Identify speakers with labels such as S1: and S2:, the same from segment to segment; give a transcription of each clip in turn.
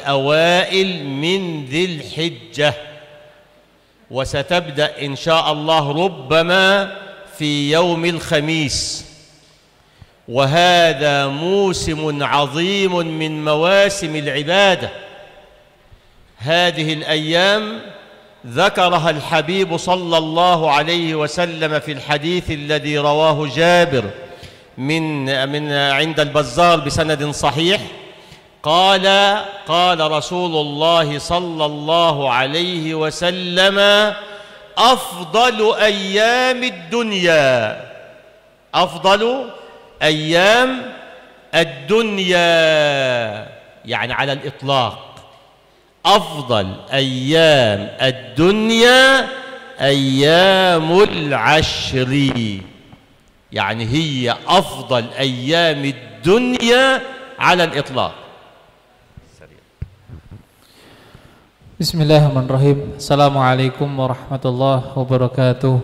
S1: الأوائل من ذي الحجة وستبدأ إن شاء الله ربما في يوم الخميس وهذا موسم عظيم من مواسم العبادة هذه الأيام ذكرها الحبيب صلى الله عليه وسلم في الحديث الذي رواه جابر من من عند البزار بسند صحيح قال قال رسول الله صلى الله عليه وسلم افضل ايام الدنيا افضل ايام الدنيا يعني على الاطلاق افضل ايام الدنيا ايام العشر يعني هي افضل ايام الدنيا على الاطلاق
S2: Bismillahirrahmanirrahim. Assalamualaikum warahmatullahi wabarakatuh.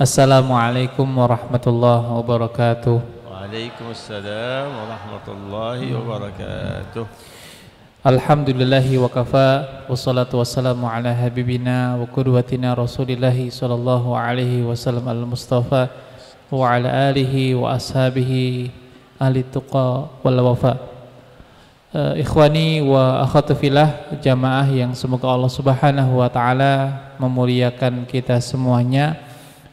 S2: Assalamualaikum warahmatullahi wabarakatuh.
S1: Waalaikumsalam warahmatullahi wabarakatuh.
S2: Alhamdulillahi wa kafa wassalatu wassalamu ala habibina wa qudwatina Rasulillahi sallallahu alaihi wasallam al-Mustafa wa ala alihi wa ashabihi ahli tuqa wal wafa. uh, ikhwani wa akhwatu jamaah yang semoga Allah Subhanahu wa taala memuliakan kita semuanya.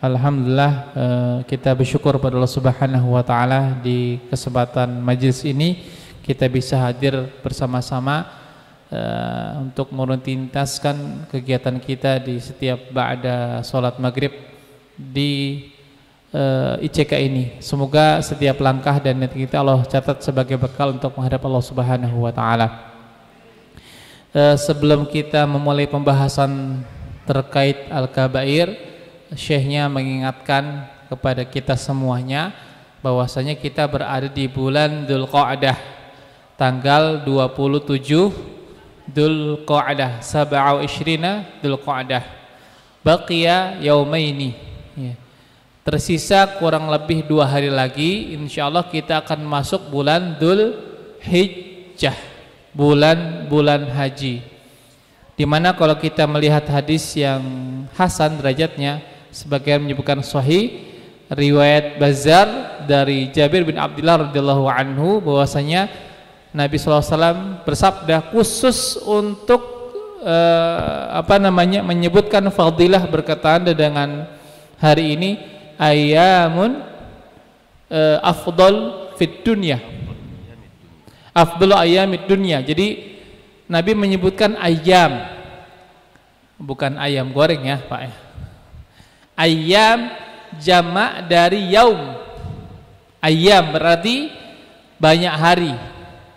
S2: Alhamdulillah uh, kita bersyukur pada Allah Subhanahu wa taala di kesempatan majlis ini kita bisa hadir bersama-sama uh, untuk merutintaskan kegiatan kita di setiap ba'da sholat maghrib di uh, eh, ICK ini. Semoga setiap langkah dan niat kita Allah catat sebagai bekal untuk menghadap Allah Subhanahu wa taala. Eh, sebelum kita memulai pembahasan terkait al-kabair, syekhnya mengingatkan kepada kita semuanya bahwasanya kita berada di bulan Dzulqa'dah tanggal 27 Dzulqa'dah, 27 Dzulqa'dah. Baqiya yaumaini Tersisa kurang lebih dua hari lagi, insya Allah kita akan masuk bulan Dhul Hijjah, bulan-bulan haji. Dimana kalau kita melihat hadis yang Hasan derajatnya, sebagai menyebutkan Sahih, riwayat Bazar dari Jabir bin Abdullah radhiyallahu anhu bahwasanya Nabi SAW bersabda khusus untuk eh, apa namanya menyebutkan fadilah berkaitan dengan hari ini ayamun uh, eh, afdal fit dunya afdal ayamid dunya jadi Nabi menyebutkan ayam bukan ayam goreng ya Pak ayam ya. jamak dari yaum ayam berarti banyak hari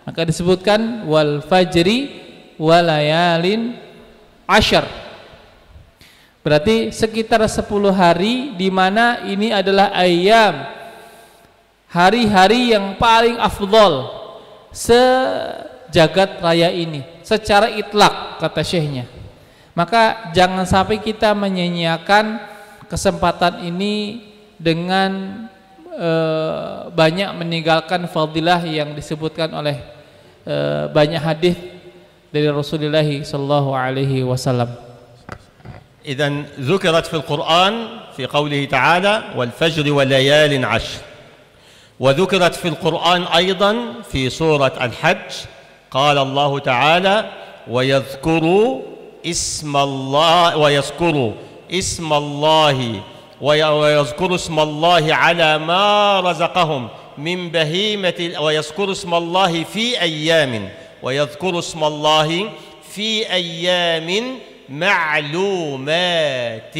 S2: maka disebutkan wal fajri walayalin ashar Berarti sekitar 10 hari di mana ini adalah ayam hari-hari yang paling afdol sejagat raya ini secara itlak kata syekhnya. Maka jangan sampai kita menyanyiakan kesempatan ini dengan e, banyak meninggalkan fadilah yang disebutkan
S1: oleh e, banyak hadis dari Rasulullah sallallahu alaihi wasallam. إذا ذكرت في القرآن في قوله تعالى والفجر وليال عشر وذكرت في القرآن أيضا في سورة الحج قال الله تعالى ويذكروا اسم الله ويذكروا اسم الله ويذكر اسم الله على ما رزقهم من بهيمة ويذكر اسم الله في أيام ويذكر اسم الله في أيام معلومات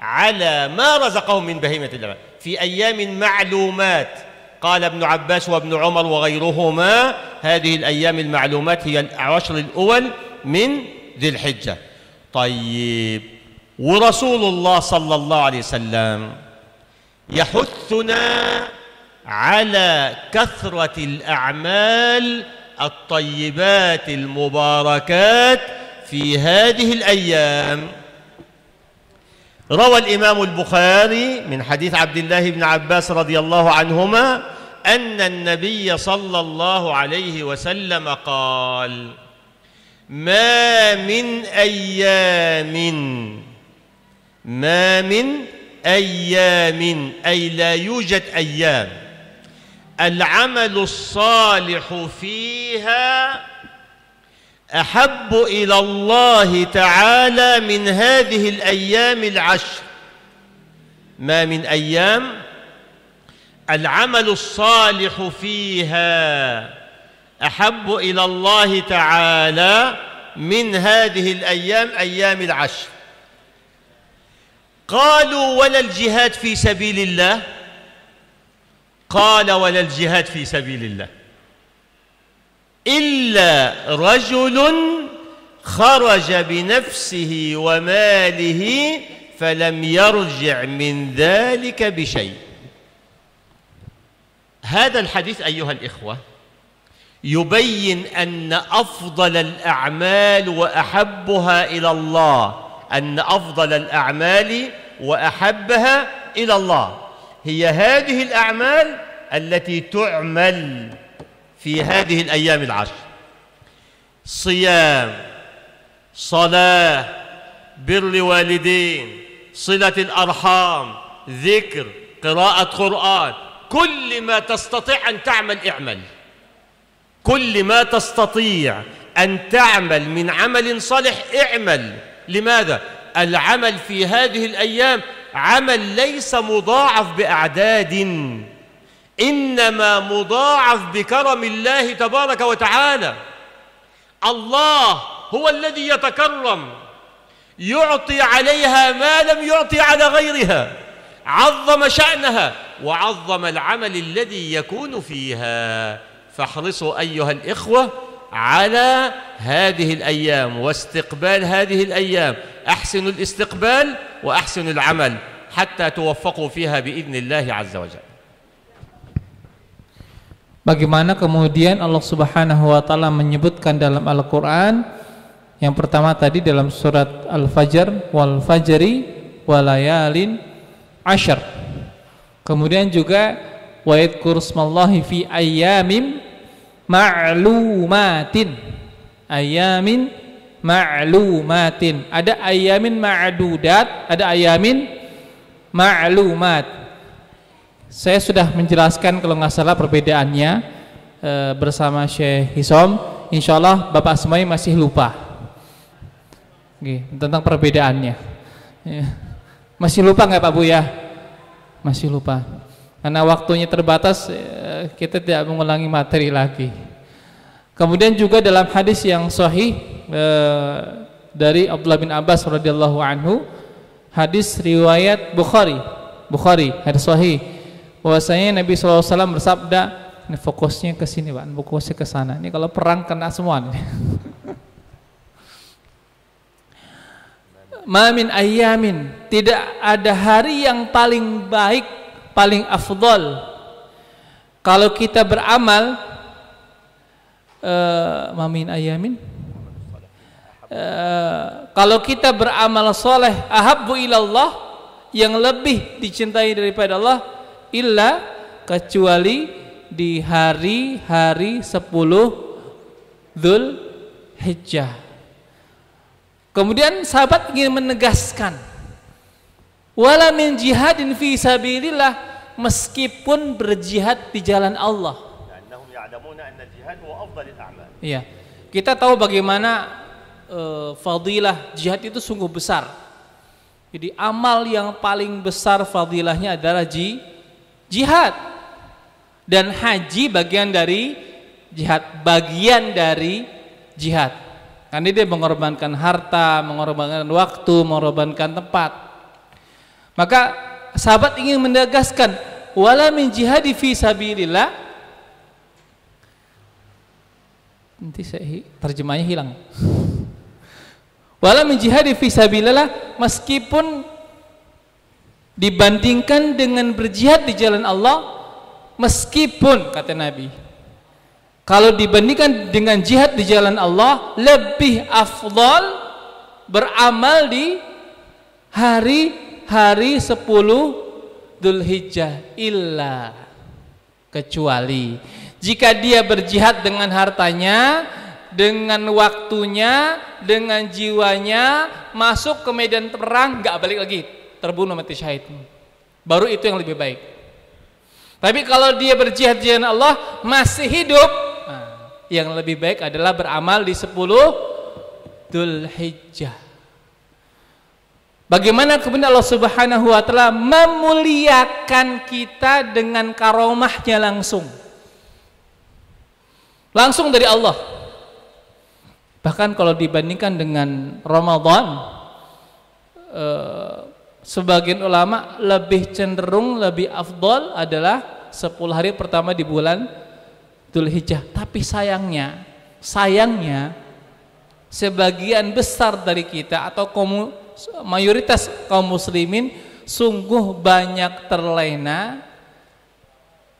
S1: على ما رزقهم من بهيمة اللبن في أيام معلومات قال ابن عباس وابن عمر وغيرهما هذه الأيام المعلومات هي العشر الأول من ذي الحجة طيب ورسول الله صلى الله عليه وسلم يحثنا على كثرة الأعمال الطيبات المباركات في هذه الأيام روى الإمام البخاري من حديث عبد الله بن عباس رضي الله عنهما أن النبي صلى الله عليه وسلم قال ما من أيام ما من أيام أي لا يوجد أيام العمل الصالح فيها احب الى الله تعالى من هذه الايام العشر ما من ايام العمل الصالح فيها احب الى الله تعالى من هذه الايام ايام العشر قالوا ولا الجهاد في سبيل الله قال ولا الجهاد في سبيل الله إلا رجل خرج بنفسه وماله فلم يرجع من ذلك بشيء هذا الحديث أيها الإخوة يبين أن أفضل الأعمال وأحبها إلى الله أن أفضل الأعمال وأحبها إلى الله هي هذه الأعمال التي تعمل في هذه الأيام العشر صيام صلاة بر والدين صلة الأرحام ذكر قراءة قرآن كل ما تستطيع أن تعمل اعمل كل ما تستطيع أن تعمل من عمل صالح اعمل لماذا؟ العمل في هذه الأيام عمل ليس مضاعف بأعداد إنما مضاعف بكرم الله تبارك وتعالى الله هو الذي يتكرم يعطي عليها ما لم يعطي على غيرها عظم شأنها وعظم العمل الذي يكون فيها فاحرصوا أيها الإخوة على هذه الأيام واستقبال هذه الأيام أحسنوا الاستقبال وأحسنوا العمل حتى توفقوا فيها بإذن الله عز وجل
S2: Bagaimana kemudian Allah Subhanahu wa taala menyebutkan dalam Al-Qur'an yang pertama tadi dalam surat Al-Fajr wal fajri walayalin ashar. Kemudian juga wa yadhkurusmallahi fi ayyamin ma'lumatin. Ayamin ma'lumatin. Ada ayamin ma'dudat, ada ayamin ma'lumat. Saya sudah menjelaskan kalau nggak salah perbedaannya e, bersama Syekh Hisom. Insya Allah Bapak semuanya masih lupa Oke, tentang perbedaannya. Ya. Masih lupa nggak Pak Bu ya? Masih lupa. Karena waktunya terbatas, eh, kita tidak mengulangi materi lagi. Kemudian juga dalam hadis yang sahih e, dari Abdullah bin Abbas radhiyallahu anhu, hadis riwayat Bukhari Bukhari hadis sahih bahwasanya Nabi SAW bersabda ini fokusnya ke sini Pak, fokusnya ke sana. Ini kalau perang kena semua nih. Mamin ayamin, tidak ada hari yang paling baik, paling afdol. Kalau kita beramal uh, eh, mamin ayamin Uh, eh, kalau kita beramal soleh ahabbu ilallah yang lebih dicintai daripada Allah illa kecuali di hari-hari 10 Dhul Hijjah. Kemudian sahabat ingin menegaskan wala min jihadin fi sabilillah meskipun berjihad di jalan Allah. Ya, Kita tahu bagaimana uh, fadilah jihad itu sungguh besar. Jadi amal yang paling besar fadilahnya adalah ji jihad dan haji bagian dari jihad bagian dari jihad karena dia mengorbankan harta mengorbankan waktu mengorbankan tempat maka sahabat ingin menegaskan wala min jihadi fi sabilillah nanti saya terjemahnya hilang wala min jihadi fi sabilillah meskipun dibandingkan dengan berjihad di jalan Allah meskipun kata Nabi kalau dibandingkan dengan jihad di jalan Allah lebih afdol beramal di hari-hari 10 hijjah illa kecuali jika dia berjihad dengan hartanya dengan waktunya dengan jiwanya masuk ke medan perang nggak balik lagi terbunuh mati syahid. Baru itu yang lebih baik. Tapi kalau dia berjihad jalan Allah masih hidup, nah, yang lebih baik adalah beramal di 10 Dhul Bagaimana kemudian Allah Subhanahu wa taala memuliakan kita dengan karomahnya langsung. Langsung dari Allah. Bahkan kalau dibandingkan dengan Ramadan eh, sebagian ulama lebih cenderung lebih afdol adalah 10 hari pertama di bulan hijjah. Tapi sayangnya, sayangnya sebagian besar dari kita atau komu, mayoritas kaum muslimin sungguh banyak terlena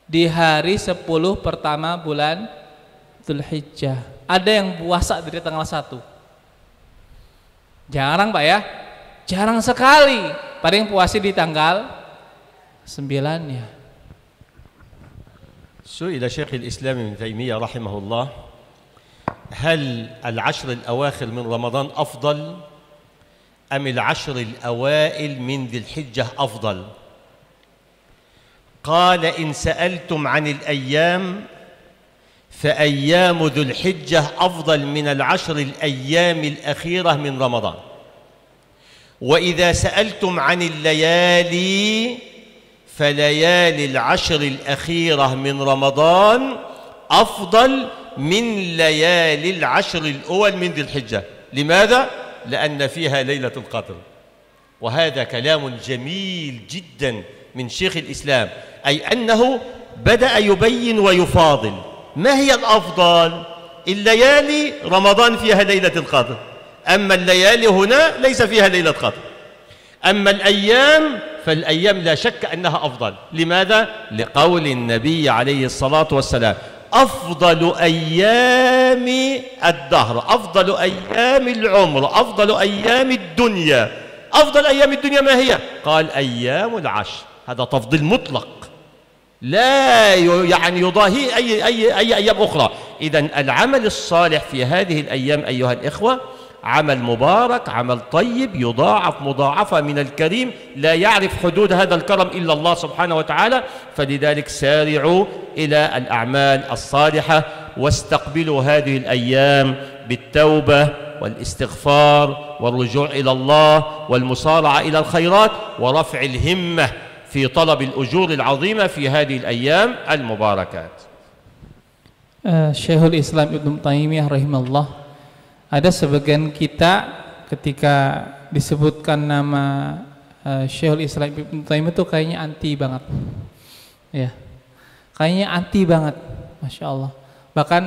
S2: di hari 10 pertama bulan hijjah. Ada yang puasa dari tanggal 1. Jarang, Pak ya. Jarang sekali paling puasa di tanggal 9 ya
S1: سئل شيخ الإسلام ابن تيمية رحمه الله هل العشر الأواخر من رمضان أفضل أم العشر الأوائل من ذي الحجة أفضل قال إن سألتم عن الأيام فأيام ذو الحجة أفضل من العشر الأيام الأخيرة من رمضان وإذا سألتم عن الليالي فليالي العشر الأخيرة من رمضان أفضل من ليالي العشر الأول من ذي الحجة لماذا؟ لأن فيها ليلة القدر وهذا كلام جميل جدا من شيخ الإسلام أي أنه بدأ يبين ويفاضل ما هي الأفضل؟ الليالي رمضان فيها ليلة القدر أما الليالي هنا ليس فيها ليلة قدر أما الأيام فالأيام لا شك أنها أفضل لماذا؟ لقول النبي عليه الصلاة والسلام أفضل أيام الدهر أفضل أيام العمر أفضل أيام الدنيا أفضل أيام الدنيا ما هي؟ قال أيام العشر هذا تفضيل مطلق لا يعني يضاهي أي, أي, أي أيام أخرى إذا العمل الصالح في هذه الأيام أيها الإخوة عمل مبارك عمل طيب يضاعف مضاعفة من الكريم لا يعرف حدود هذا الكرم إلا الله سبحانه وتعالى فلذلك سارعوا إلى الأعمال الصالحة واستقبلوا هذه الأيام بالتوبة والاستغفار والرجوع إلى الله والمصارعة إلى الخيرات ورفع الهمة في طلب الأجور العظيمة في هذه الأيام المباركات
S2: آه شيخ الإسلام ابن تيمية رحمه الله ada sebagian kita ketika disebutkan nama uh, Syekhul Islam Ibnu Taimiyah itu kayaknya anti banget. Ya. Kayaknya anti banget. Masya Allah. Bahkan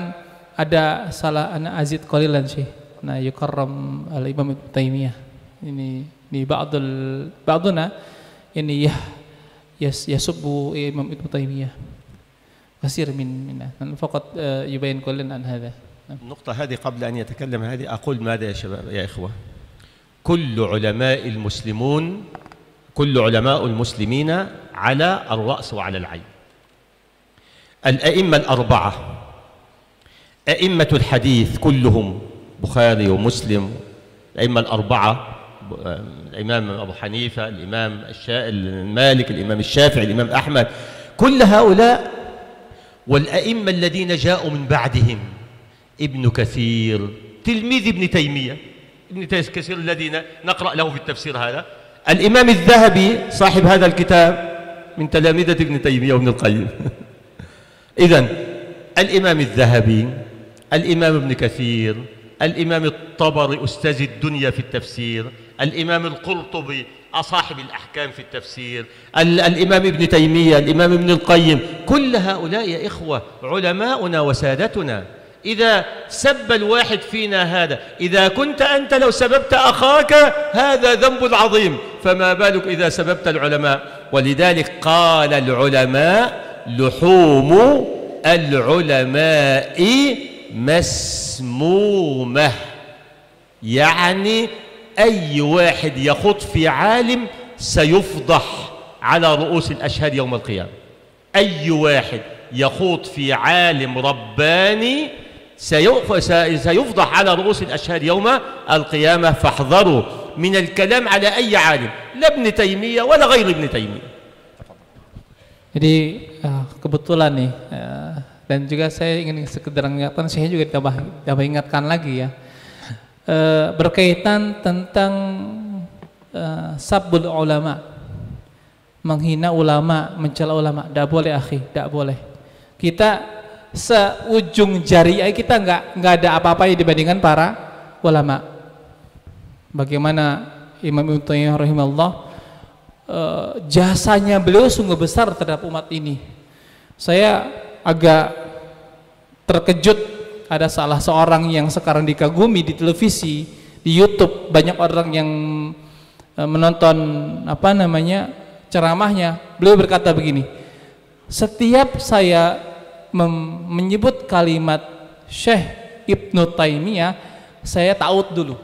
S2: ada salah anak Aziz Qalilan sih. Nah, yukarram al-Imam Ibnu Taimiyah. Ini di ba'dul ba'duna ini ya yes yas yasubbu Imam Ibnu Taimiyah. Kasir min minna. Faqat eh, yubayin qalilan an hadha.
S1: النقطة هذه قبل أن يتكلم هذه أقول ماذا يا شباب يا إخوة كل علماء المسلمون كل علماء المسلمين على الرأس وعلى العين الأئمة الأربعة أئمة الحديث كلهم بخاري ومسلم الأئمة الأربعة الإمام أبو حنيفة الإمام مالك الإمام الشافعي الإمام أحمد كل هؤلاء والأئمة الذين جاءوا من بعدهم ابن كثير تلميذ ابن تيمية ابن تيمية كثير الذي نقرأ له في التفسير هذا الإمام الذهبي صاحب هذا الكتاب من تلامذة ابن تيمية وابن القيم إذا الإمام الذهبي الإمام ابن كثير الإمام الطبري أستاذ الدنيا في التفسير الإمام القرطبي صاحب الأحكام في التفسير الإمام ابن تيمية الإمام ابن القيم كل هؤلاء يا إخوة علماؤنا وسادتنا إذا سب الواحد فينا هذا إذا كنت أنت لو سببت أخاك هذا ذنب عظيم فما بالك إذا سببت العلماء ولذلك قال العلماء لحوم العلماء مسمومة يعني أي واحد يخط في عالم سيفضح على رؤوس الأشهاد يوم القيامة أي واحد يخوض في عالم رباني سيفضح على رؤوس الأشهاد يوم القيامة فاحذروا من الكلام على أي عالم لا ابن تيمية ولا غير ابن تيمية
S2: Jadi eh, kebetulan nih eh, dan juga saya ingin sekedar mengingatkan saya juga tambah, tambah ingatkan lagi ya eh, berkaitan tentang sabul ulama menghina ulama mencela ulama tidak boleh akhi tidak boleh kita seujung jari kita nggak nggak ada apa apa ya dibandingkan para ulama. Bagaimana Imam Ibnu Taimiyah rahimahullah eh, jasanya beliau sungguh besar terhadap umat ini. Saya agak terkejut ada salah seorang yang sekarang dikagumi di televisi, di YouTube banyak orang yang eh, menonton apa namanya ceramahnya. Beliau berkata begini, setiap saya menyebut kalimat Syekh Ibnu Taimiyah, saya taut dulu.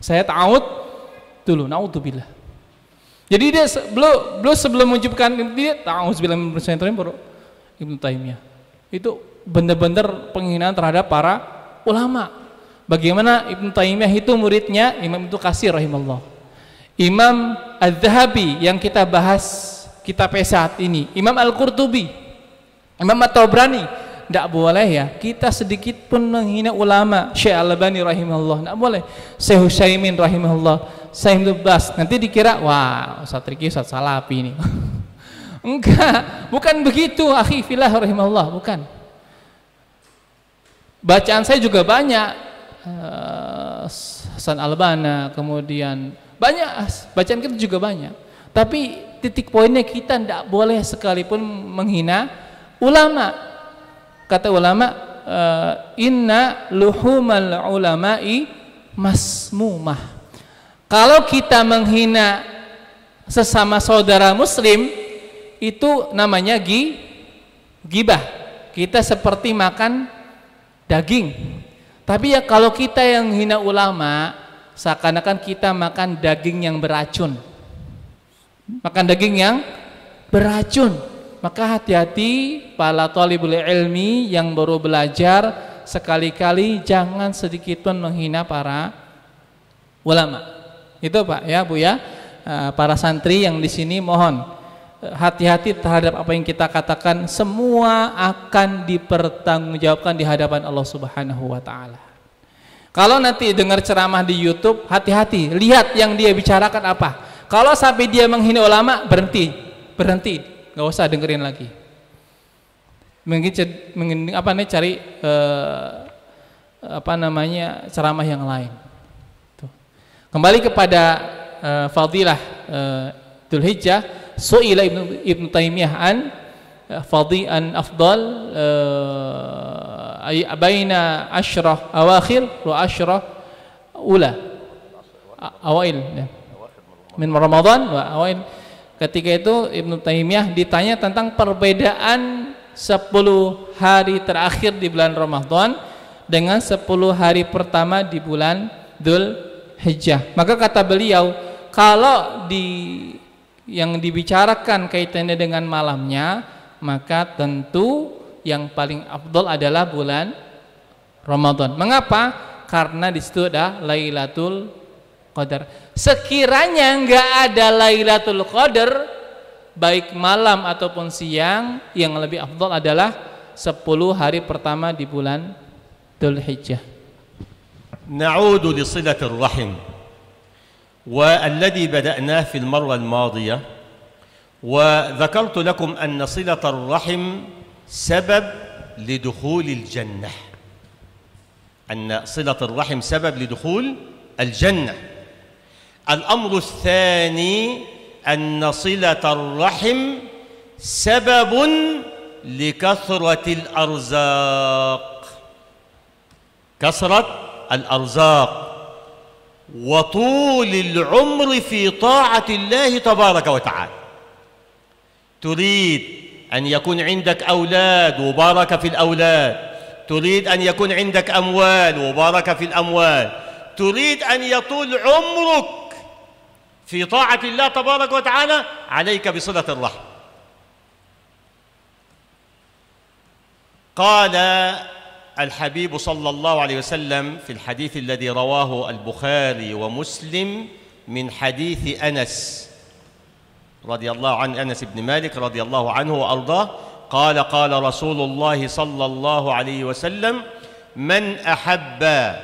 S2: Saya taut dulu, naudzubillah. Jadi dia sebelum belum sebelum mengucapkan dia ta'udzubillah min syaitonir baru Ibnu Taimiyah. Itu benar-benar penghinaan terhadap para ulama. Bagaimana Ibnu Taimiyah itu muridnya Imam itu kasir rahimallahu. Imam Az-Zahabi yang kita bahas kita pesat ini, Imam Al-Qurtubi Imam At-Tabrani tidak boleh ya kita sedikit pun menghina ulama Syekh Al-Albani rahimahullah tidak boleh Syekh Husaymin rahimahullah Syekh Lubas nanti dikira wah Ustaz Riki Ustaz Salafi ini enggak bukan begitu akhi filah rahimahullah bukan bacaan saya juga banyak uh, Hasan Albana kemudian banyak bacaan kita juga banyak tapi titik poinnya kita tidak boleh sekalipun menghina ulama kata ulama eh, inna luhumal ulama'i masmumah kalau kita menghina sesama saudara muslim itu namanya gi, gibah kita seperti makan daging tapi ya kalau kita yang hina ulama seakan-akan kita makan daging yang beracun makan daging yang beracun maka hati-hati para talibul ilmi yang baru belajar sekali-kali jangan sedikit pun menghina para ulama. Itu Pak ya Bu ya. Eh, para santri yang di sini mohon eh, hati-hati terhadap apa yang kita katakan semua akan dipertanggungjawabkan di hadapan Allah Subhanahu wa taala. Kalau nanti dengar ceramah di YouTube, hati-hati, lihat yang dia bicarakan apa. Kalau sampai dia menghina ulama, berhenti. Berhenti nggak usah dengerin lagi mungkin mengin apa nih cari eh, apa namanya ceramah yang lain Tuh. kembali kepada eh, fadilah eh, Dhul Hijjah su'ila ibn, Ibn Taimiyah an eh, fadhi an afdal eh, baina asyrah awakhir wa asyrah ula awail ya. min Ramadan wa awail Ketika itu Ibnu Taimiyah ditanya tentang perbedaan 10 hari terakhir di bulan Ramadan dengan 10 hari pertama di bulan Dhul Hijjah. Maka kata beliau, kalau di yang dibicarakan kaitannya dengan malamnya, maka tentu yang paling afdol adalah bulan Ramadan. Mengapa? Karena di situ ada Lailatul Qadar. Sekiranya nggak ada Lailatul Qadar, baik malam ataupun siang, yang lebih afdol adalah 10 hari pertama di bulan
S1: Dzulhijjah. Na'udu li silatir rahim. والذي بدأناه في المرة الماضية وذكرت لكم أن صلة الرحم سبب لدخول الجنة أن صلة الرحم سبب لدخول الجنة الأمر الثاني أن صلة الرحم سبب لكثرة الأرزاق كثرة الأرزاق وطول العمر في طاعة الله تبارك وتعالى تريد أن يكون عندك أولاد وبارك في الأولاد تريد أن يكون عندك أموال وبارك في الأموال تريد أن يطول عمرك في طاعة الله تبارك وتعالى عليك بصلة الرحم قال الحبيب صلى الله عليه وسلم في الحديث الذي رواه البخاري ومسلم من حديث أنس رضي الله عن أنس بن مالك رضي الله عنه وأرضاه قال قال رسول الله صلى الله عليه وسلم من أحب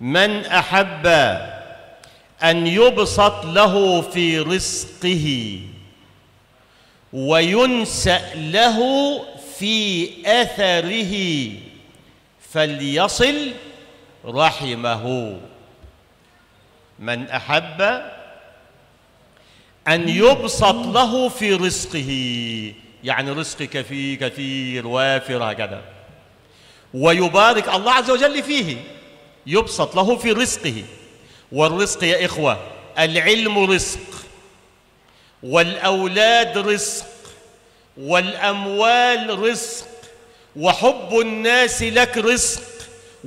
S1: من أحب أن يبسط له في رزقه وينسأ له في أثره فليصل رحمه من أحب أن يبسط له في رزقه يعني رزق كثير كثير وافر هكذا ويبارك الله عز وجل فيه يبسط له في رزقه والرزق يا إخوة العلم رزق والأولاد رزق والأموال رزق وحب الناس لك رزق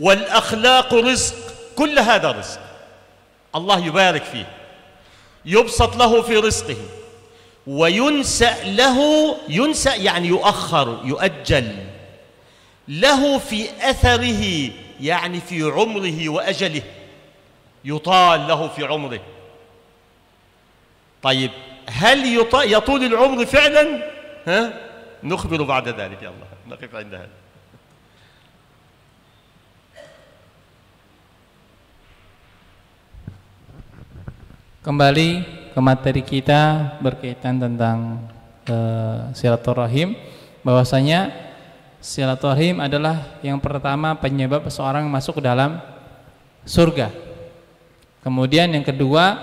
S1: والأخلاق رزق كل هذا رزق الله يبارك فيه يبسط له في رزقه وينسأ له ينسأ يعني يؤخر يؤجل له في أثره يعني في عمره وأجله يطال له في عمره طيب هل يطول العمر فعلا ها نخبر بعد ذلك يلا نقف عند هذا
S2: Kembali ke materi kita berkaitan tentang e, silaturahim bahwasanya silaturahim adalah yang pertama penyebab seorang masuk ke dalam surga Kemudian yang kedua,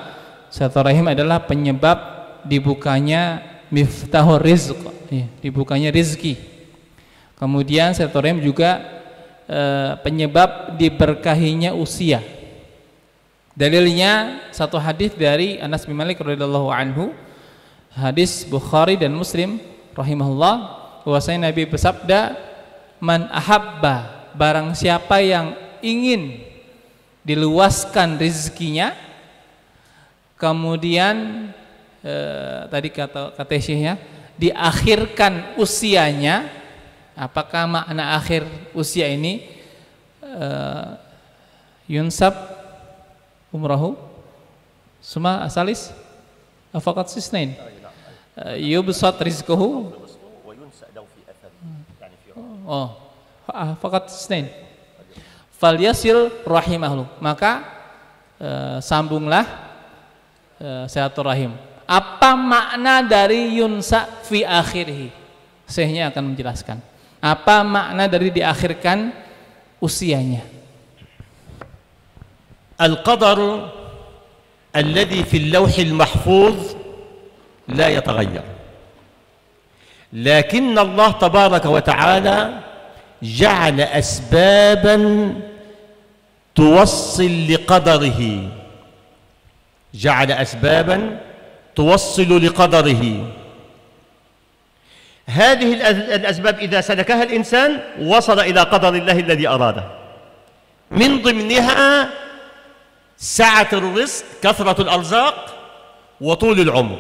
S2: satu rahim adalah penyebab dibukanya miftahur rizq, ya, dibukanya rizki. Kemudian satu rahim juga e, penyebab diberkahinya usia. Dalilnya satu hadis dari Anas bin Malik radhiyallahu anhu, hadis Bukhari dan Muslim rahimahullah, bahwasanya Nabi bersabda, "Man ahabba barang siapa yang ingin diluaskan rezekinya kemudian eh, tadi kata kata ya diakhirkan usianya apakah makna akhir usia ini eh, yunsab umrahu suma asalis afakat sisnain eh, yubsat rizquhu oh afakat sisnain falyasil rahimahlu maka e, sambunglah e, eh, rahim. apa makna dari yunsa fi akhirhi sehnya akan menjelaskan apa makna dari diakhirkan usianya al-qadar
S1: الذي fil اللوح المحفوظ لا يتغير لكن الله تبارك وتعالى جعل اسبابا توصل لقدره جعل اسبابا توصل لقدره هذه الاسباب اذا سلكها الانسان وصل الى قدر الله الذي اراده من ضمنها سعه الرزق كثره الارزاق وطول العمر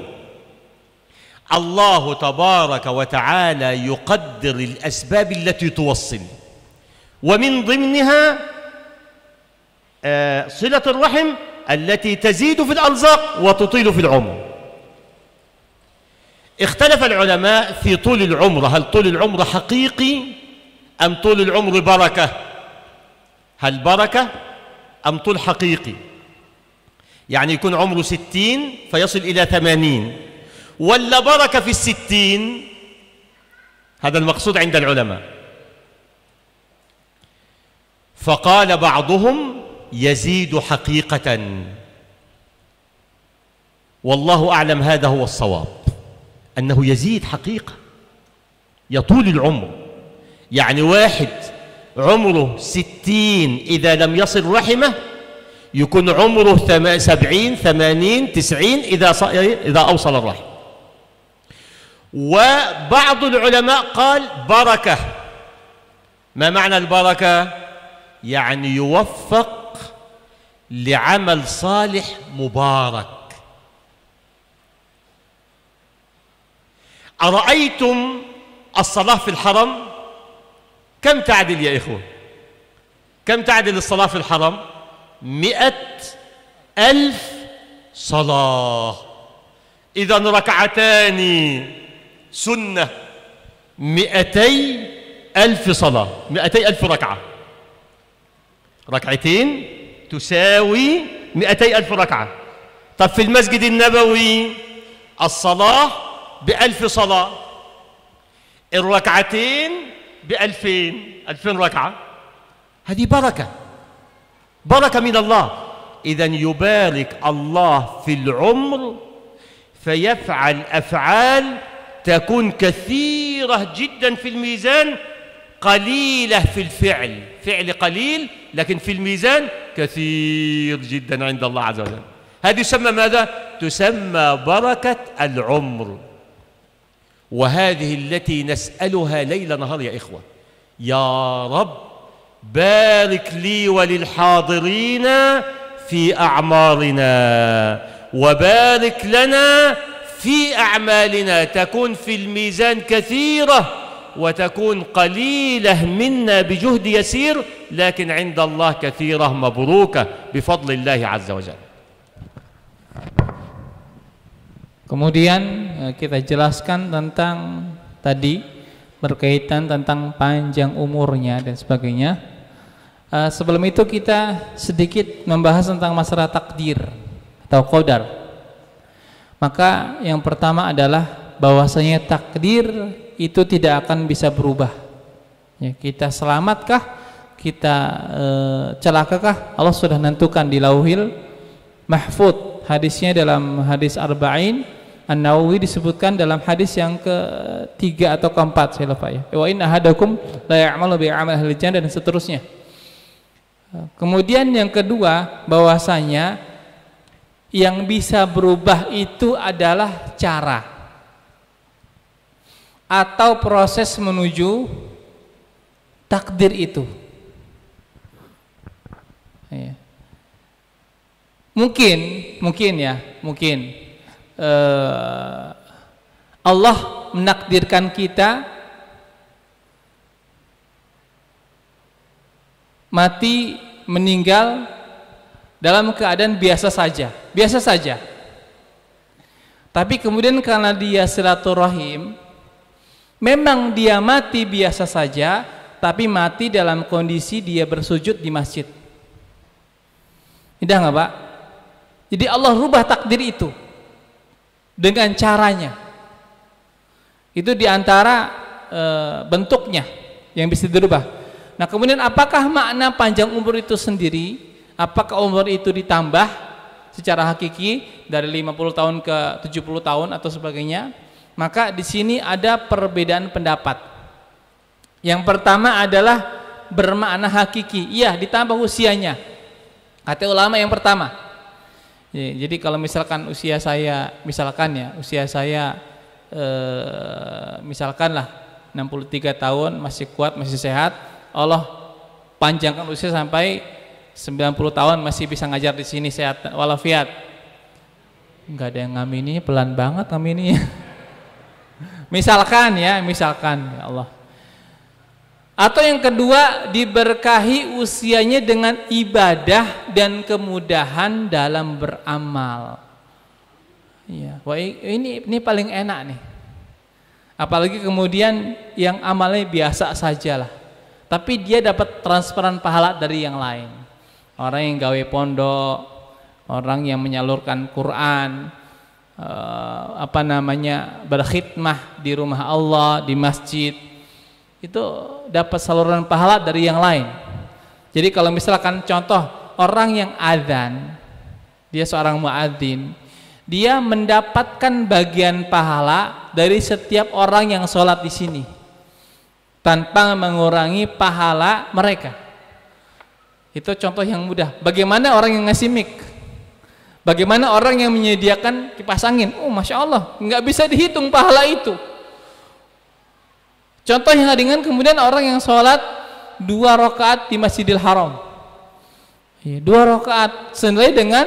S1: الله تبارك وتعالى يقدر الأسباب التي توصل ومن ضمنها آه، صلة الرحم التي تزيد في الأرزاق وتطيل في العمر اختلف العلماء في طول العمر هل طول العمر حقيقي أم طول العمر بركة هل بركة أم طول حقيقي يعني يكون عمره ستين فيصل إلى ثمانين ولا بركة في الستين هذا المقصود عند العلماء فقال بعضهم يزيد حقيقة والله أعلم هذا هو الصواب أنه يزيد حقيقة يطول العمر يعني واحد عمره ستين إذا لم يصل رحمه يكون عمره سبعين ثمانين تسعين إذا, إذا أوصل الرحم وبعض العلماء قال بركة ما معنى البركة؟ يعني يوفق لعمل صالح مبارك أرأيتم الصلاة في الحرم كم تعدل يا إخوة كم تعدل الصلاة في الحرم مئة ألف صلاة إذا ركعتان سنة مئتي ألف صلاة مئتي ألف ركعة ركعتين تساوي مئتي ألف ركعة طب في المسجد النبوي الصلاة بألف صلاة الركعتين بألفين ألفين ركعة هذه بركة بركة من الله إذا يبارك الله في العمر فيفعل أفعال تكون كثيرة جدا في الميزان قليلة في الفعل فعل قليل لكن في الميزان كثير جدا عند الله عز وجل هذه تسمى ماذا؟ تسمى بركة العمر وهذه التي نسألها ليل نهار يا إخوة يا رب بارك لي وللحاضرين في أعمارنا وبارك لنا في أعمالنا تكون في الميزان كثيرة وتكون قليلة منا بجهد يسير لكن عند الله كثيرة مبروكة بفضل الله عز وجل
S2: Kemudian eh, kita jelaskan tentang tadi berkaitan tentang panjang umurnya dan sebagainya. Eh, sebelum itu kita sedikit membahas tentang masalah takdir atau qadar. Maka yang pertama adalah bahwasanya takdir itu tidak akan bisa berubah. Ya, kita selamatkah? Kita e, celakakah? Allah sudah menentukan di Lauhil Mahfud. Hadisnya dalam hadis Arba'in An-Nawawi disebutkan dalam hadis yang ketiga atau keempat saya lupa ya. Wa in ahadakum la bi amal dan seterusnya. Kemudian yang kedua bahwasanya yang bisa berubah itu adalah cara atau proses menuju takdir itu. Iya. Mungkin, mungkin ya, mungkin eh, Allah menakdirkan kita mati meninggal dalam keadaan biasa saja, biasa saja. Tapi kemudian karena dia silaturahim, memang dia mati biasa saja, tapi mati dalam kondisi dia bersujud di masjid. Indah nggak pak? Jadi Allah rubah takdir itu dengan caranya. Itu diantara e, eh, bentuknya yang bisa dirubah. Nah kemudian apakah makna panjang umur itu sendiri? apakah umur itu ditambah secara hakiki dari 50 tahun ke 70 tahun atau sebagainya maka di sini ada perbedaan pendapat yang pertama adalah bermakna hakiki iya ditambah usianya kata ulama yang pertama iya, jadi kalau misalkan usia saya misalkan ya usia saya eh, misalkanlah 63 tahun masih kuat masih sehat Allah panjangkan usia sampai 90 tahun masih bisa ngajar di sini sehat walafiat. Enggak ada yang ngamini, pelan banget ngamini. misalkan ya, misalkan ya Allah. Atau yang kedua diberkahi usianya dengan ibadah dan kemudahan dalam beramal. Ya, wah ini ini paling enak nih. Apalagi kemudian yang amalnya biasa sajalah. Tapi dia dapat transferan pahala dari yang lain orang yang gawe pondok, orang yang menyalurkan Quran, eh, apa namanya berkhidmah di rumah Allah, di masjid itu dapat saluran pahala dari yang lain. Jadi kalau misalkan contoh orang yang adzan, dia seorang muadzin, dia mendapatkan bagian pahala dari setiap orang yang sholat di sini tanpa mengurangi pahala mereka. Itu contoh yang mudah. Bagaimana orang yang ngasih mic? Bagaimana orang yang menyediakan kipas angin? Oh, Masya Allah, nggak bisa dihitung pahala itu. Contoh yang ringan kemudian orang yang sholat dua rakaat di Masjidil Haram. Iya, dua rakaat senilai dengan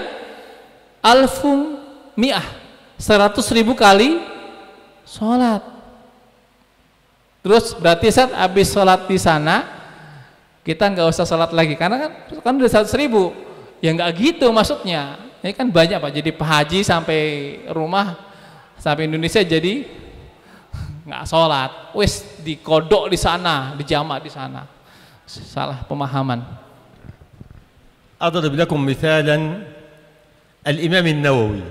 S2: alfum mi'ah. Seratus ribu kali sholat. Terus berarti saat habis sholat di sana, kita nggak usah sholat lagi karena kan kan udah seratus ribu ya nggak gitu maksudnya ini kan banyak pak jadi haji sampai rumah sampai Indonesia jadi nggak sholat wis dikodok di sana dijamak di sana
S1: salah pemahaman أضرب لكم مثالا الإمام النووي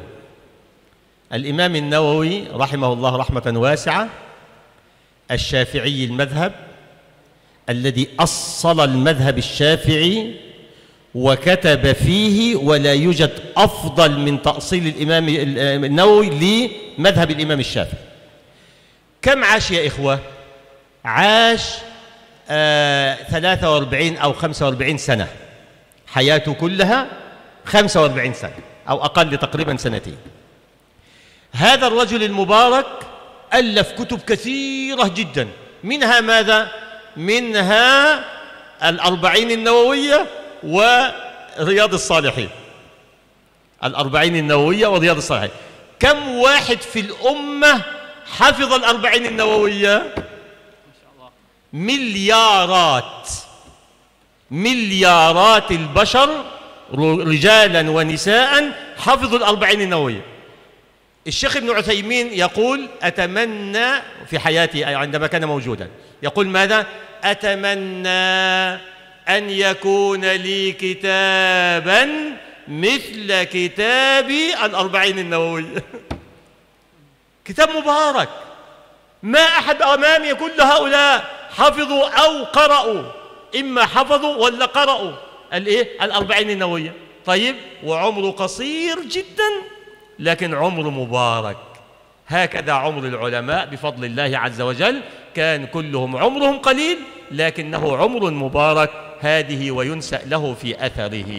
S1: الإمام النووي رحمه الله رحمة واسعة الشافعي المذهب الذي أصل المذهب الشافعي وكتب فيه ولا يوجد أفضل من تأصيل الإمام النووي لمذهب الإمام الشافعي كم عاش يا إخوة؟ عاش آه 43 أو 45 سنة حياته كلها 45 سنة أو أقل تقريبا سنتين هذا الرجل المبارك ألف كتب كثيرة جدا منها ماذا؟ منها الأربعين النووية ورياض الصالحين الأربعين النووية ورياض الصالحين كم واحد في الأمة حفظ الأربعين النووية مليارات مليارات البشر رجالا ونساء حفظوا الأربعين النووية الشيخ ابن عثيمين يقول أتمنى في حياتي عندما كان موجودا يقول ماذا أتمنى أن يكون لي كتابا مثل كتابي الأربعين النووية كتاب مبارك ما أحد أمامي كل هؤلاء حفظوا أو قرأوا إما حفظوا ولا قرأوا الإيه؟ الأربعين النووية طيب وعمره قصير جدا لكن عمره مبارك هكذا عمر العلماء بفضل الله عز وجل كان كلهم عمرهم قليل لكنه عمر مبارك هذه وينسأ له في أثره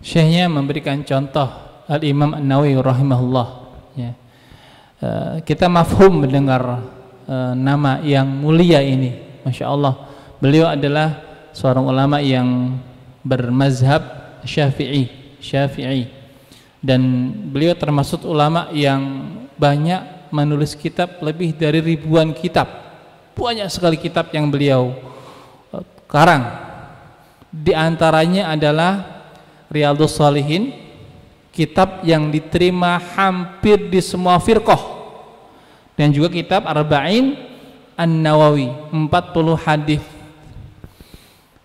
S2: Syekhnya memberikan contoh Al-Imam An-Nawawi rahimahullah ya. uh, kita mafhum mendengar uh, nama yang mulia ini Masya Allah beliau adalah seorang ulama yang bermazhab syafi'i syafi'i dan beliau termasuk ulama yang banyak menulis kitab lebih dari ribuan kitab banyak sekali kitab yang beliau eh, karang diantaranya adalah Riyadus Salihin kitab yang diterima hampir di semua firqah dan juga kitab Arba'in An-Nawawi 40 hadis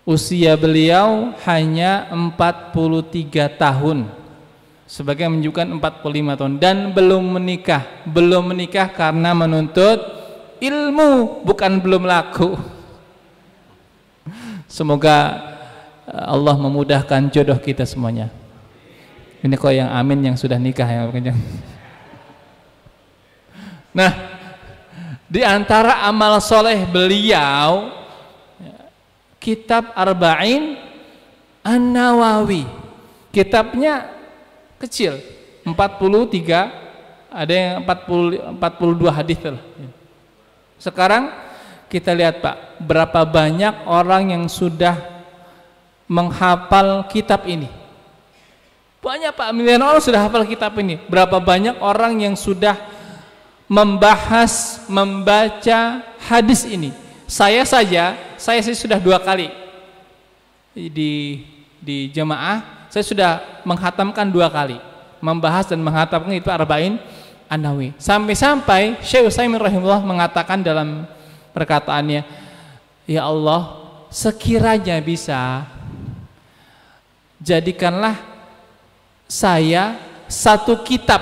S2: usia beliau hanya 43 tahun sebagai menunjukkan 45 tahun dan belum menikah belum menikah karena menuntut ilmu bukan belum laku semoga eh, Allah memudahkan jodoh kita semuanya ini kok yang amin yang sudah nikah ya nah di antara amal soleh beliau kitab Arba'in An-Nawawi kitabnya kecil 43 ada yang 40 42 hadis lah sekarang kita lihat Pak berapa banyak orang yang sudah menghafal kitab ini banyak Pak miliar orang sudah hafal kitab ini berapa banyak orang yang sudah membahas membaca hadis ini saya saja saya, sih sudah dua kali di di jemaah saya sudah menghatamkan dua kali, membahas dan menghatamkan itu arba'in An-Nawawi. Sampai-sampai Syekh Utsaimin Rahimullah mengatakan dalam perkataannya, "Ya Allah, sekiranya bisa jadikanlah saya satu kitab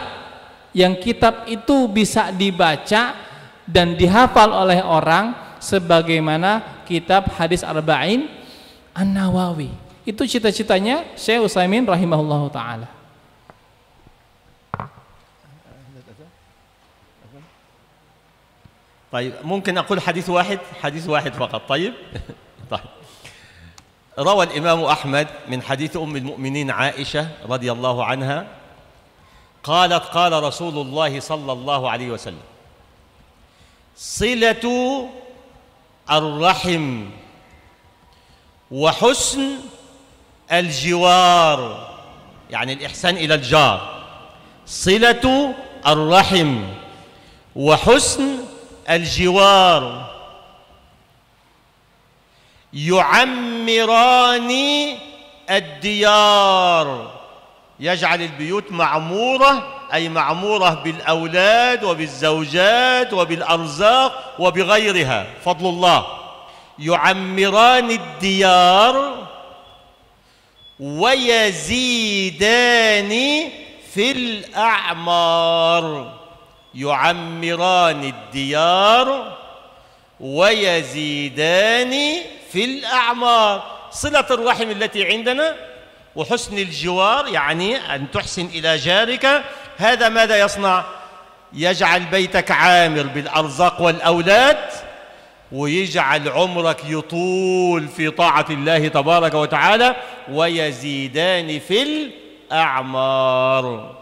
S2: yang kitab itu bisa dibaca dan dihafal oleh orang sebagaimana kitab hadis arba'in An-Nawawi." Itu cita-citanya Syekh Utsaimin rahimahullahu taala.
S1: طيب ممكن أقول حديث واحد حديث واحد فقط طيب طيب روى الإمام أحمد من حديث أم المؤمنين عائشة رضي الله عنها قالت قال رسول الله صلى الله عليه وسلم صلة الرحم وحسن الجوار يعني الإحسان إلى الجار صلة الرحم وحسن الجوار يعمران الديار يجعل البيوت معمورة أي معمورة بالأولاد وبالزوجات وبالأرزاق وبغيرها فضل الله يعمران الديار ويزيدان في الأعمار يعمران الديار ويزيدان في الأعمار صلة الرحم التي عندنا وحسن الجوار يعني أن تحسن إلى جارك هذا ماذا يصنع؟ يجعل بيتك عامر بالأرزاق والأولاد ويجعل عمرك يطول في طاعة الله تبارك وتعالى ويزيدان في الأعمار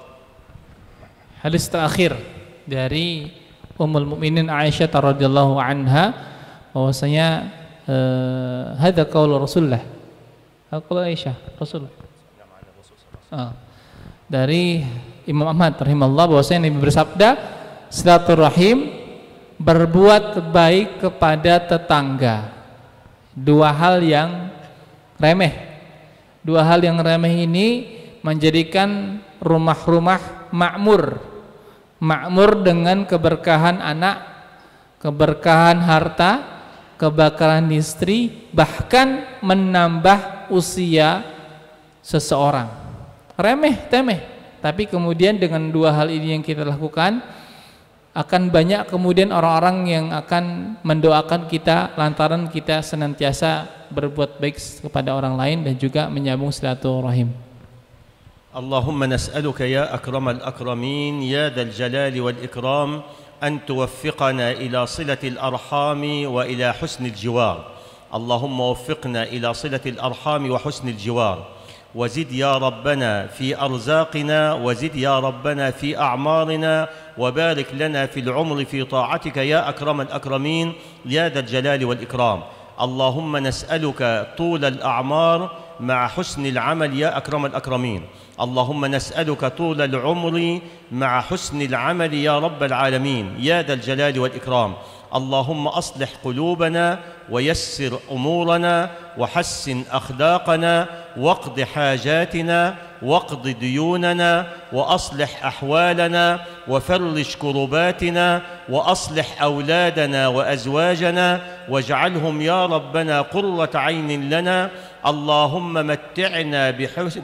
S2: هل استأخر dari أم المؤمنين عائشة رضي الله عنها وسيا هذا قول رسول الله قول عائشة رسول الله داري Imam Ahmad rahimallahu bahwasanya Nabi bersabda silaturahim berbuat baik kepada tetangga. Dua hal yang remeh. Dua hal yang remeh ini menjadikan rumah-rumah makmur. Makmur dengan keberkahan anak, keberkahan harta, keberkahan istri, bahkan menambah usia seseorang. Remeh temeh, tapi kemudian dengan dua hal ini yang kita lakukan, akan banyak kemudian orang-orang yang akan mendoakan kita lantaran kita senantiasa berbuat baik kepada orang lain dan juga menyambung silaturahim.
S1: Allahumma nas'aluka ya akramal akramin ya dal jalali wal ikram an tuwaffiqana ila silati al arhami wa ila husni al jiwar. Allahumma waffiqna ila silati al arhami wa husni al jiwar. وزد يا ربنا في أرزاقنا وزد يا ربنا في أعمارنا وبارك لنا في العمر في طاعتك يا أكرم الأكرمين يا ذا الجلال والإكرام اللهم نسألك طول الأعمار مع حسن العمل يا أكرم الأكرمين اللهم نسألك طول العمر مع حسن العمل يا رب العالمين يا ذا الجلال والإكرام اللهم أصلح قلوبنا ويسر أمورنا وحسن أخلاقنا واقض حاجاتنا واقض ديوننا وأصلح أحوالنا وفرج كرباتنا وأصلح أولادنا وأزواجنا واجعلهم يا ربنا قرة عين لنا اللهم متعنا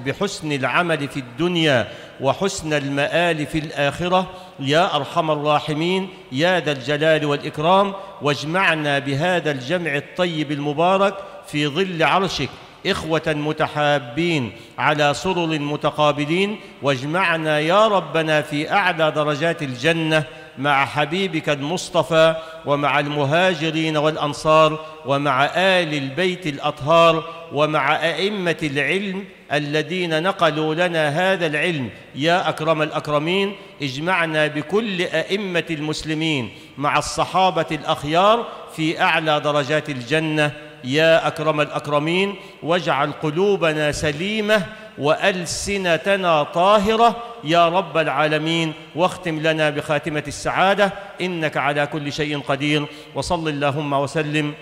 S1: بحسن العمل في الدنيا وحسن المآل في الآخرة يا أرحم الراحمين يا ذا الجلال والإكرام واجمعنا بهذا الجمع الطيب المبارك في ظل عرشك إخوة متحابين على سرر متقابلين واجمعنا يا ربنا في أعلى درجات الجنة مع حبيبك المصطفى ومع المهاجرين والأنصار ومع آل البيت الأطهار ومع أئمة العلم الذين نقلوا لنا هذا العلم يا أكرم الأكرمين اجمعنا بكل أئمة المسلمين مع الصحابة الأخيار في أعلى درجات الجنة يا أكرم الأكرمين واجعل قلوبنا سليمة وألسنتنا طاهرة يا رب العالمين واختم لنا بخاتمة السعادة إنك على كل شيء قدير وصل اللهم وسلم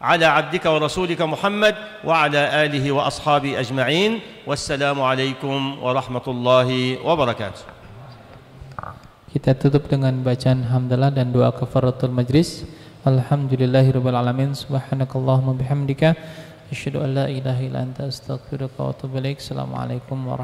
S1: على عبدك ورسولك محمد وعلى آله وأصحابه أجمعين والسلام عليكم ورحمة الله وبركاته
S2: Kita tutup dengan bacaan hamdalah dan doa kafaratul majlis. Alhamdulillahirabbil alamin. Subhanakallahumma bihamdika asyhadu an la ilaha illa anta astaghfiruka Assalamualaikum warahmatullahi